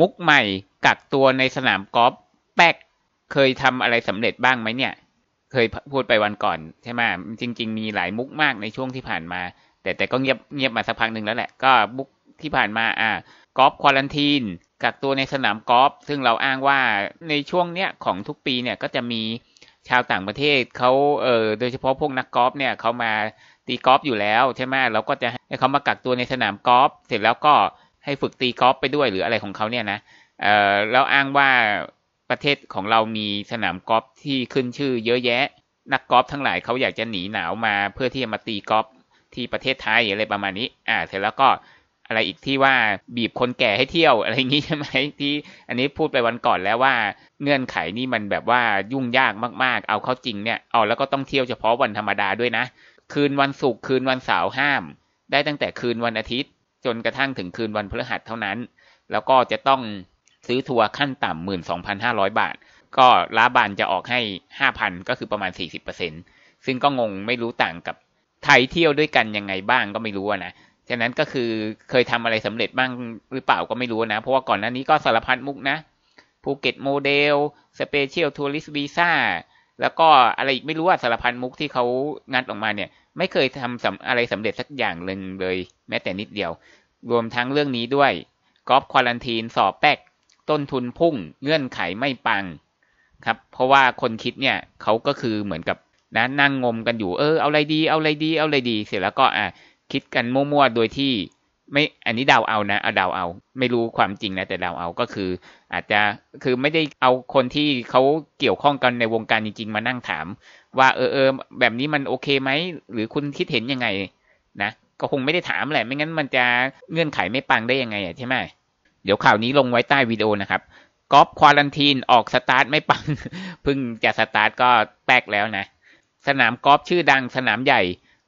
มุกใหม่กักตัวในสนามกอล์ฟ แป๊กเคยทำอะไรสำเร็จบ้างไหมเนี่ย เคยพูดไปวันก่อนใช่ไหมจริง ๆมีหลายมุกมากในช่วงที่ผ่านมา แต่แต่ก็เงียบเงียบมาสักพักหนึ่งแล้วแหละ ก็มุกที่ผ่านมาอ่า กอล์ฟควอลันทีน กักตัวในสนามกอล์ฟ ซึ่งเราอ้างว่าในช่วงเนี้ยของทุกปีเนี่ยก็จะมีชาวต่างประเทศเขาเออโดยเฉพาะพวกนักกอล์ฟเนี่ยเขามาตีกอล์ฟอยู่แล้วใช่ไหมเราก็จะให้เขามากักตัวในสนามกอล์ฟเสร็จแล้วก็ให้ฝึกตีกอล์ฟไปด้วยหรืออะไรของเขาเนี่ยนะ เอ่อแล้วอ้างว่าประเทศของเรามีสนามกอล์ฟที่ขึ้นชื่อ เยอะแยะ นักกอล์ฟทั้งหลายเขาอยากจะหนีหนาวมาเพื่อที่จะมาตีกอล์ฟที่ประเทศไทยอะไรประมาณนี้ อ่าเสร็จแล้วก็อะไรอีกที่ว่าบีบคนแก่ให้เที่ยวอะไรอย่างนี้ใช่ไหมที่อันนี้พูดไปวันก่อนแล้วว่า เงื่อนไขนี่มันแบบว่ายุ่งยากมากๆ เอาเข้าจริงเนี่ยเอาแล้วก็ต้องเที่ยวเฉพาะวันธรรมดาด้วยนะ คืนวันศุกร์คืนวันเสาร์ห้าม ได้ตั้งแต่คืนวันอาทิตย์จนกระทั่งถึงคืนวันพฤหัสเท่านั้น แล้วก็จะต้องซื้อทัวร์ขั้นต่ำ12,500 บาท ก็ร้าบานจะออกให้ 5,000ก็คือประมาณ 40%ซึ่งก็งงไม่รู้ต่างกับไทยเที่ยวด้วยกันยังไงบ้างก็ไม่รู้นะ ฉะนั้นก็คือเคยทำอะไรสำเร็จบ้างหรือเปล่าก็ไม่รู้นะ เพราะว่าก่อนหน้านี้ก็สารพัดมุกนะ ภูเก็ตโมเดลสเปเชียลทัวริสต์วีซ่า แล้วก็อะไรอีกไม่รู้ว่าสารพัดมุกที่เขางัดออกมาเนี่ยไม่เคยทำอะไรสำเร็จสักอย่างเลย แม้แต่นิดเดียว รวมทั้งเรื่องนี้ด้วยกอล์ฟควอลันทีน สอบแป๊กต้นทุนพุ่ง เงื่อนไขไม่ปังครับ เพราะว่าคนคิดเนี่ยเขาก็คือเหมือนกับนะนั่งงมกันอยู่ เออเอาอะไรดี เอาอะไรดี เอาอะไรดี เสร็จแล้วก็อ่ะคิดกันมั่วๆโดยที่ ไม่อันนี้เดาเอานะเอาเดาเอาไม่รู้ความจริงนะ แต่เดาเอาก็คือ อาจจะคือไม่ได้เอาคนที่เขาเกี่ยวข้องกันในวงการจริงๆมานั่งถามว่าเออเออแบบนี้มันโอเคไหม หรือคุณคิดเห็นยังไงนะก็คงไม่ได้ถามแหละ ไม่งั้นมันจะเงื่อนไขไม่ปังได้ยังไงอ่ะใช่ไหมเดี๋ยวข่าวนี้ลงไว้ใต้วิดีโอนะครับ กอฟควอลันทีนออกสตาร์ทไม่ปังเพิ่งจะสตาร์ทก็แตกแล้วนะ สนามกอฟชื่อดังสนามใหญ่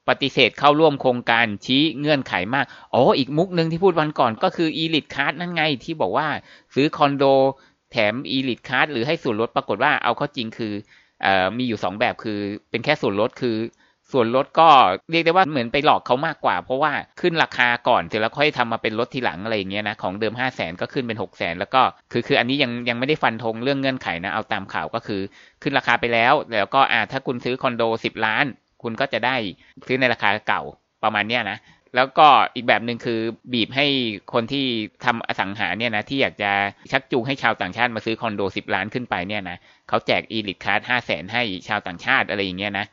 ปฏิเสธเข้าร่วมโครงการชี้เงื่อนไขมาก อ๋อ อีกมุกหนึ่งที่พูดวันก่อนก็คืออีลิทคาร์ดนั่นไงที่บอกว่า ซื้อคอนโดแถมอีลิทคาร์ดหรือให้ส่วนลดปรากฏว่าเอาเข้าจริงคือมีอยู่สองแบบคือเป็นแค่ส่วนลดคือส่วนลดก็เรียกได้ว่าเหมือนไปหลอกเขามากกว่า เพราะว่าขึ้นราคาก่อนเสร็จแล้วค่อยทำมาเป็นลดทีหลังอะไรอย่างเงี้ยนะของเดิม5 0 0แสนก็ขึ้นเป็น6 0แสนแล้วก็คือคืออันนี้ยังยังไม่ได้ฟันธงเรื่องเงื่อนไขนะเอาตามข่าวก็คือ ขึ้นราคาไปแล้ว แล้วก็อ่าถ้าคุณซื้อคอนโด10ล้านคุณก็จะได้ซื้อในราคาเก่าประมาณเนี้ยนะแล้วก็อีกแบบหนึ่งคือบีบให้คนที่ทำอสังหาเนี่ยนะที่อยากจะชักจูงให้ชาวต่างชาติมาซื้อคอนโดสิบล้านขึ้นไปเนี่ยนะเขาแจกอีลิทคัสห้าแสนให้ชาวต่างชาติอะไรอย่างเงี้ยนะ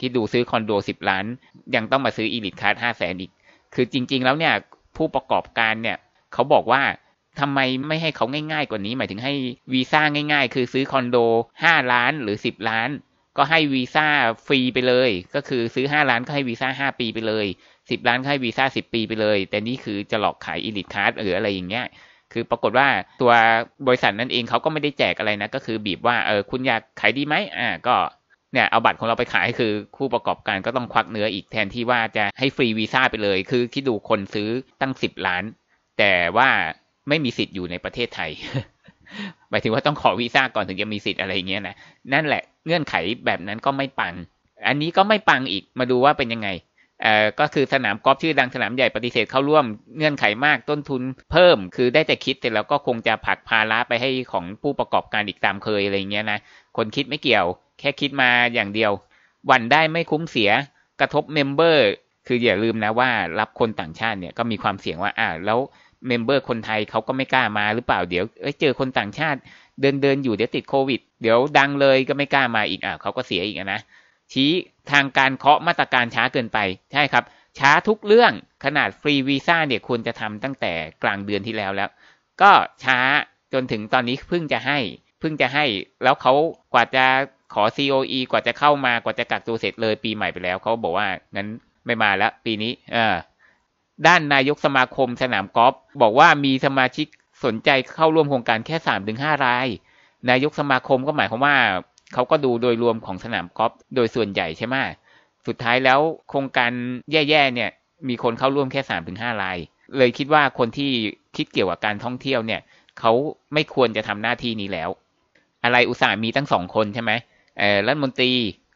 ที่ดูซื้อคอนโดสิบล้านยังต้องมาซื้ออีลิทคัสห้าแสนอีกคือจริงๆแล้วเนี่ยผู้ประกอบการเนี่ยเขาบอกว่าทำไมไม่ให้เขาง่ายๆกว่านี้หมายถึงให้วีซ่าง่ายๆ คือซื้อคอนโดห้าล้านหรือสิบล้านก็ให้วีซ่าฟรีไปเลยก็คือซื้อห้าล้านก็ให้วีซ่าห้าปีไปเลยสิบล้านให้วีซ่าสิบปีไปเลย แต่นี่คือจะหลอกขายอีลิทคัสหรืออะไรอย่างเงี้ยคือปรากฏว่าตัวบริษัทนั่นเองเขาก็ไม่ได้แจกอะไรนะ ก็คือบีบว่าเออคุณอยากขายดีไหมอ่า ก็เนี่ยเอาบัตรของเราไปขายคือคู่ประกอบการก็ต้องควักเนื้ออีกแทนที่ว่าจะให้ฟรีวีซ่าไปเลย คือคิดดูคนซื้อตั้งสิบล้าน แต่ว่าไม่มีสิทธิ์อยู่ในประเทศไทยหมายถึงว่าต้องขอวีซ่าก่อนถึงจะมีสิทธิ์อะไรเงี้ยนะนั่นแหละเงื่อนไขแบบนั้นก็ไม่ปัง อันนี้ก็ไม่ปังอีกมาดูว่าเป็นยังไงก็คือสนามกอล์ฟชื่อ ดังสนามใหญ่ปฏิเสธเข้าร่วมเงื่อนไขมากต้นทุนเพิ่ม คือได้แต่คิดแต่แล้วก็คงจะผลักภาระไปให้ของผู้ประกอบการอีกตามเคยอะไรเงี้ยนะคนคิดไม่เกี่ยวแค่คิดมาอย่างเดียว วันได้ไม่คุ้มเสียกระทบเมมเบอร์ คืออย่าลืมนะว่า รับคนต่างชาติเนี่ยก็มีความเสี่ยงว่าอ่าแล้วเมมเบอร์คนไทยเขาก็ไม่กล้ามาหรือเปล่าเดี๋ยวเเจอคนต่างชาติเดินเดินอยู่เดี๋ยวติดโควิดเดี๋ยวดังเลยก็ไม่กล้ามาอีกอ่าเขาก็เสียอีกนะชี้ทางการเคาะมาตรการช้าเกินไป ใช่ครับ ช้าทุกเรื่องขนาดฟรีวีซ่าเนี่ยควรจะทำตั้งแต่กลางเดือนที่แล้วแล้ว ก็ช้าจนถึงตอนนี้เพิ่งจะให้เพิ่งจะให้แล้วเขากว่าจะขอ COE กว่าจะเข้ามากว่าจะกักตัวเสร็จเลย ปีใหม่ไปแล้วเขาบอกว่า งั้นไม่มาแล้วปีนี้ เออด้านนายกสมาคมสนามกอล์ฟบอกว่ามีสมาชิกสนใจเข้าร่วมโครงการแค่สามถึงห้าราย นายกสมาคมก็หมายความว่าเขาก็ดูโดยรวมของสนามกอล์ฟโดยส่วนใหญ่ใช่ไหมสุดท้ายแล้วโครงการแย่ๆเนี่ย มีคนเข้าร่วมแค่สามถึงห้ารายเลยคิดว่าคนที่คิดเกี่ยวกับการท่องเที่ยวเนี่ย เขาไม่ควรจะทำหน้าที่นี้แล้ว อะไรอุตส่าห์มีตั้งสองคนใช่ไหมเออรัฐมนตรี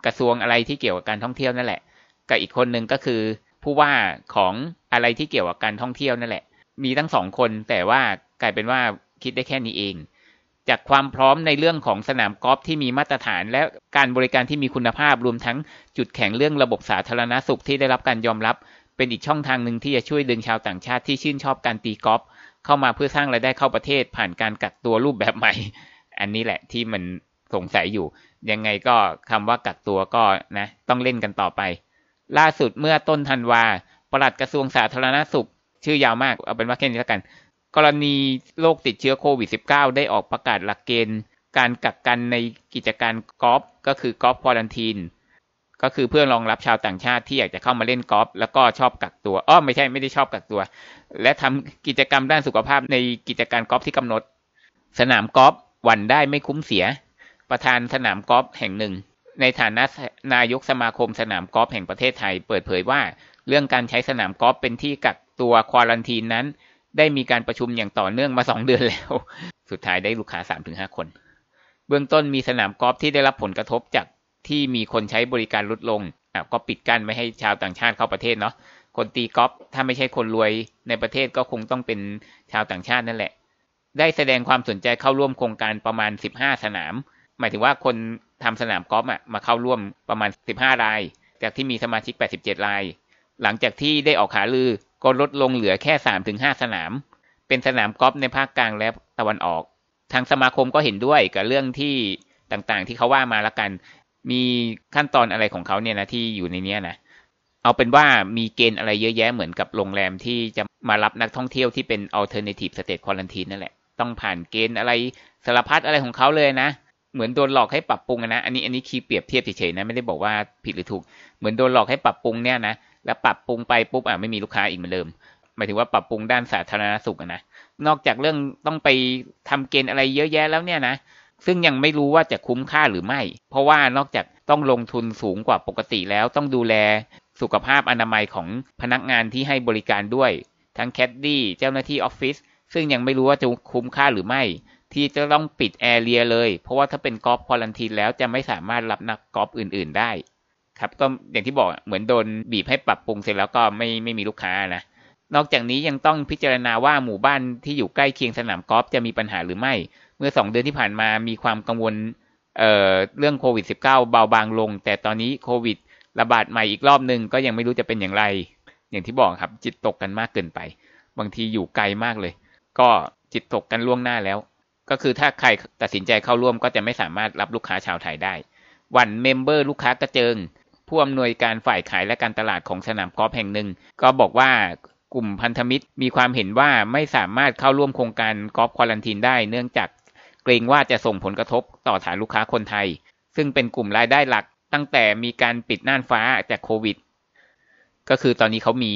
กระทรวงอะไรที่เกี่ยวกับการท่องเที่ยวนั่นแหละกับอีกคนหนึ่งก็คือ ผู้ว่าของอะไรที่เกี่ยวกับการท่องเที่ยวนั่นแหละ มีตั้งสองคน แต่ว่ากลายเป็นว่าคิดได้แค่นี้เองจากความพร้อมในเรื่องของสนามกอล์ฟที่มีมาตรฐาน และการบริการที่มีคุณภาพรวมทั้ง จุดแข็งเรื่องระบบสาธารณาสุขที่ได้รับการยอมรับ เป็นอีกช่องทางหนึ่งที่จะช่วยดึงชาวต่างชาติที่ชื่นชอบการตีกอล์ฟเข้ามาเพื่อสร้างรายได้เข้าประเทศ ผ่านการกักตัวรูปแบบใหม่ อันนี้แหละที่มันสงสัยอยู่ ยังไงก็คำว่ากักตัวก็นะ ต้องเล่นกันต่อไป ล่าสุดเมื่อต้นธันวาปลัดกระทรวงสาธารณาสุข ชื่อยาวมากเอาเป็นว่าแค่นี้แล้วกันกรณีโรคติดเชื้อโควิด -19 ได้ออกประกาศหลักเกณฑ์ การกักกันในกิจการกอล์ฟก็คือกอล์ฟควอลันทีน ก็คือเพื่อรองรับชาวต่างชาติ ที่อยากจะเข้ามาเล่นกอล์ฟแล้วก็ชอบกักตัว อ้อไม่ใช่ไม่ได้ชอบกักตัว และทำกิจกรรมด้านสุขภาพในกิจการกอล์ฟที่กำหนด สนามกอล์ฟหวันได้ไม่คุ้มเสีย ประธานสนามกอล์ฟแห่งหนึ่ง ในฐานะนายกสมาคมสนามกอล์ฟแห่งประเทศไทยเปิดเผยว่า เรื่องการใช้สนามกอล์ฟเป็นที่กักตัวควอลันทีนนั้นได้มีการประชุมอย่างต่อเนื่องมาสองเดือนแล้ว สุดท้ายได้ลูกค้าสามถึงห้าคน เบื้องต้นมีสนามกอล์ฟที่ได้รับผลกระทบจากที่มีคนใช้บริการลดลงอ่ะก็ปิดกั้นไม่ให้ชาวต่างชาติเข้าประเทศเนาะ คนตีกอล์ฟถ้าไม่ใช่คนรวย ในประเทศก็คงต้องเป็นชาวต่างชาตินั่นแหละ ได้แสดงความสนใจเข้าร่วมโครงการประมาณ 15 สนาม หมายถึงว่าคนทำสนามกอล์ฟอ่ะมาเข้าร่วมประมาณ 15ราย จากที่มีสมาชิก 87ราย หลังจากที่ได้ออกหาลือก็ลดลงเหลือแค่สามถึงห้าสนาม เป็นสนามกอล์ฟในภาคกลางและตะวันออก ทางสมาคมก็เห็นด้วยกับเรื่องที่ต่างๆที่เขาว่ามาละกัน มีขั้นตอนอะไรของเขาเนี่ยนะที่อยู่ในนี้นะ เอาเป็นว่ามีเกณฑ์อะไรเยอะแยะเหมือนกับโรงแรมที่จะมารับนักท่องเที่ยวที่เป็น alternative state quarantine นั่นแหละ ต้องผ่านเกณฑ์อะไรสารพัดอะไรของเขาเลยนะ เหมือนโดนหลอกให้ปรับปรุงนะ อันนี้อันนี้คีเปรียบเทียบเฉยๆนะไม่ได้บอกว่าผิดหรือถูก เหมือนโดนหลอกให้ปรับปรุงเนี่ยนะแล้วปรับปรุงไปปุ๊บอ่ะไม่มีลูกค้าอีกเหมือนเดิมหมายถึงว่าปรับปรุงด้านสาธารณสุขนะนอกจากเรื่องต้องไปทำเกณฑ์อะไรเยอะแยะแล้วเนี่ยนะ ซึ่งยังไม่รู้ว่าจะคุ้มค่าหรือไม่ เพราะว่านอกจากต้องลงทุนสูงกว่าปกติแล้วต้องดูแลสุขภาพอนามัยของพนักงานที่ให้บริการด้วย ทั้งแคดดี้เจ้าหน้าที่ออฟฟิศซึ่งยังไม่รู้ว่าจะคุ้มค่าหรือไม่ ที่จะต้องปิดแอร์เรียเลยเพราะว่าถ้าเป็นกอล์ฟพอลันทีแล้วจะไม่สามารถรับนักกอล์ฟอื่นๆได้ครับก็อย่างที่บอกเหมือนโดนบีบให้ปรับปรุงเสร็จแล้วก็ไม่ไม่มีลูกค้านะ นอกจากนี้ยังต้องพิจารณาว่าหมู่บ้านที่อยู่ใกล้เคียงสนามกอล์ฟจะมีปัญหาหรือไม่ เมื่อสองเดือนที่ผ่านมามีความกังวล เอ่อเรื่องโควิด -19 เบาบางลง แต่ตอนนี้โควิด ระบาดใหม่อีกรอบหนึ่งก็ยังไม่รู้จะเป็นอย่างไร อย่างที่บอกครับจิตตกกันมากเกินไป บางทีอยู่ไกลมากเลย ก็จิตตกกันล่วงหน้าแล้ว ก็คือถ้าใครตัดสินใจเข้าร่วมก็จะไม่สามารถรับลูกค้าชาวไทยได้ วันเมมเบอร์ลูกค้ากระเจิงผู้อำนวยการฝ่ายขายและการตลาดของสนามกอล์ฟแห่งหนึ่ง ก็บอกว่ากลุ่มพันธมิตรมีความเห็นว่าไม่สามารถเข้าร่วมโครงการกอล์ฟควอลันทีนได้ เนื่องจากเกรงว่าจะส่งผลกระทบต่อฐานลูกค้าคนไทย ซึ่งเป็นกลุ่มรายได้หลักตั้งแต่มีการปิดน่านฟ้าจากโควิด ก็คือตอนนี้เขามี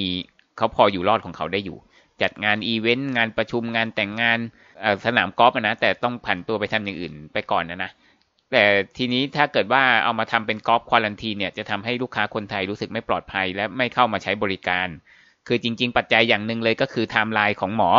เขาพออยู่รอดของเขาได้อยู่ จัดงานอีเวนต์งานประชุมงานแต่งงานสนามกอล์ฟนะแต่ต้องผันตัวไปทำอย่างอื่นไปก่อนนะนะแต่ทีนี้ถ้าเกิดว่าเอามาทำเป็นกอล์ฟควอลันทีเนี่ย จะทำให้ลูกค้าคนไทยรู้สึกไม่ปลอดภัย และไม่เข้ามาใช้บริการ คือจริงๆปัจจัยอย่างหนึ่งเลยก็คือไทม์ไลน์ของหมอ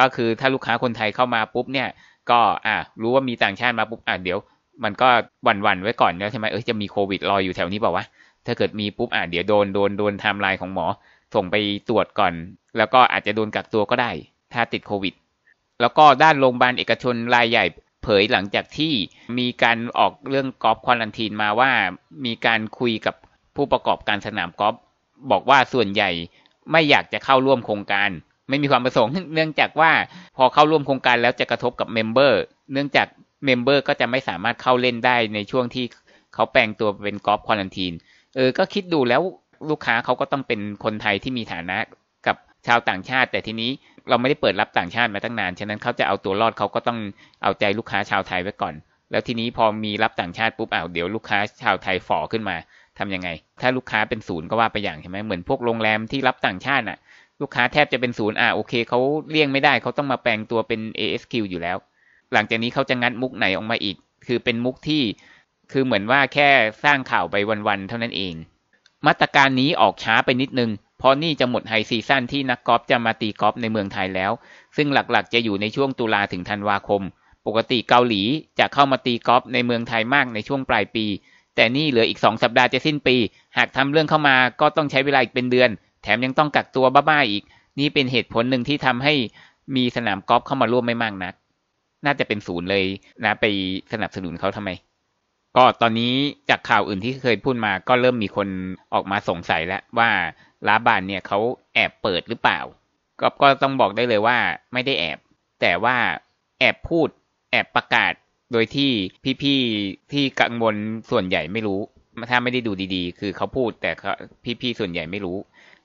ก็คือถ้าลูกค้าคนไทยเข้ามาปุ๊บเนี่ย ก็อ่ะรู้ว่ามีต่างชาติมาปุ๊บ อ่ะเดี๋ยวมันก็หวั่นๆไว้ก่อนแล้วใช่ไหมเออจะมีโควิดรออยู่แถวนี้เปล่าวะถ้าเกิดมีปุ๊บอ่ะเดี๋ยวโดนโดนโดนไทม์ไลน์ของหมอส่งไปตรวจก่อน แล้วก็อาจจะโดนกักตัวก็ได้ ถ้าติดโควิด แล้วก็ด้านโรงพยาบาลเอกชนรายใหญ่เผยหลังจากที่มีการออกเรื่องกอล์ฟควอลันทีนมาว่า มีการคุยกับผู้ประกอบการสนามกอล์ฟบอกว่าส่วนใหญ่ไม่อยากจะเข้าร่วมโครงการไม่มีความประสงค์เนื่องจากว่าพอเข้าร่วมโครงการแล้วจะกระทบกับเมมเบอร์ เนื่องจากเมมเบอร์ก็จะไม่สามารถเข้าเล่นได้ในช่วงที่เขาแปลงตัวเป็นกอล์ฟควอลันทีน เออ ก็คิดดูแล้วลูกค้าเขาก็ต้องเป็นคนไทยที่มีฐานะกับชาวต่างชาติ แต่ทีนี้เราไม่ได้เปิดรับต่างชาติมาตั้งนาน ฉะนั้นเขาจะเอาตัวรอดเขาก็ต้องเอาใจลูกค้าชาวไทยไว้ก่อน แล้วทีนี้พอมีรับต่างชาติปุ๊บอ้าวเดี๋ยวลูกค้าชาวไทยฝ่อขึ้นมาทํำยังไง ถ้าลูกค้าเป็นศูนย์ก็ว่าไปอย่างใช่ไหมเหมือนพวกโรงแรมที่รับต่างชาติน่ะ ลูกค้าแทบจะเป็นศูนย์อ่าโอเคเขาเลี่ยงไม่ได้เขาต้องมาแปลงตัวเป็น ASQ อยู่แล้ว หลังจากนี้เขาจะงัดมุกไหนออกมาอีก คือเป็นมุกที่ คือเหมือนว่าแค่สร้างข่าวไปวันๆ เท่านั้นเอง มาตรการนี้ออกช้าไปนิดนึงพราะนี่จะหมดไฮซีซั่นที่นักกอล์ฟจะมาตีกอล์ฟในเมืองไทยแล้ว ซึ่งหลักๆ จะอยู่ในช่วงตุลาถึงธันวาคม ปกติเกาหลีจะเข้ามาตีกอล์ฟในเมืองไทยมากในช่วงปลายปี แต่นี่เหลืออีก2สัปดาห์จะสิ้นปี หากทำเรื่องเข้ามาก็ต้องใช้เวลาอีกเป็นเดือน แถมยังต้องกักตัวบ้าๆอีก นี่เป็นเหตุผลหนึ่งที่ทำให้มีสนามกอล์ฟเข้ามาร่วมไม่มากนัก น่าจะเป็นศูนย์เลย นะไปสนับสนุนเขาทำไม ก็ตอนนี้จากข่าวอื่นที่เคยพูดมาก็เริ่มมีคนออกมาสงสัยแล้วว่าลาบานเนี่ยเขาแอบเปิดหรือเปล่า ก็ก็ต้องบอกได้เลยว่าไม่ได้แอบ แต่ว่าแอบพูดแอบประกาศโดยที่พี่ๆที่กังวลส่วนใหญ่ไม่รู้ ถ้าไม่ได้ดูดีๆ คือเขาพูดแต่พี่ๆส่วนใหญ่ไม่รู้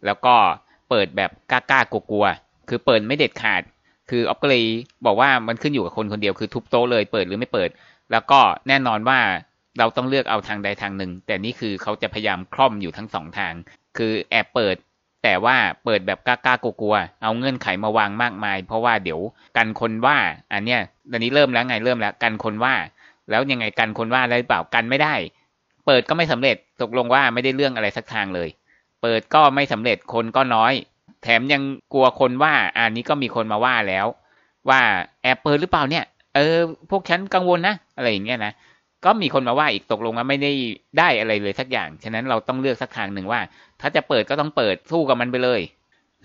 แล้วก็เปิดแบบกล้าๆกลัวๆ คือเปิดไม่เด็ดขาด คือออฟก็เลยบอกว่ามันขึ้นอยู่กับคนคนเดียวคือทุบโต๊ะเลยเปิดหรือไม่เปิด แล้วก็แน่นอนว่าเราต้องเลือกเอาทางใดทางหนึ่ง แต่นี่คือเขาจะพยายามคล่อมอยู่ทั้งสองทางคือแอบเปิดแต่ว่าเปิดแบบกล้าๆกลัวๆเอาเงื่อนไขมาวางมากมาย เพราะว่าเดี๋ยว กันคนว่า อันเนี้ยตอนนี้เริ่มแล้วไงเริ่มแล้วกันคนว่า แล้วยังไงกันคนว่าได้เปล่ากันไม่ได้ เปิดก็ไม่สำเร็จตกลงว่าไม่ได้เรื่องอะไรสักทางเลย เปิดก็ไม่สำเร็จคนก็น้อย แถมยังกลัวคนว่าอันนี้ก็มีคนมาว่าแล้ว ว่าแอบเปิดหรือเปล่าเนี่ย เออพวกฉันกังวลนะอะไรอย่างเงี้ยนะก็มีคนมาว่าอีกตกลงว่าไม่ได้ได้อะไรเลยสักอย่าง ฉะนั้นเราต้องเลือกสักทางหนึ่งว่า ถ้าจะเปิดก็ต้องเปิดสู้กับมันไปเลย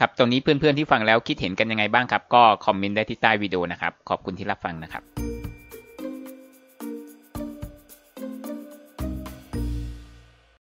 ครับตรงนี้เพื่อนๆที่ฟังแล้วคิดเห็นกันยังไงบ้างครับ ก็คอมเมนต์ได้ที่ใต้วิดีโอนะครับ ขอบคุณที่รับฟังนะครับ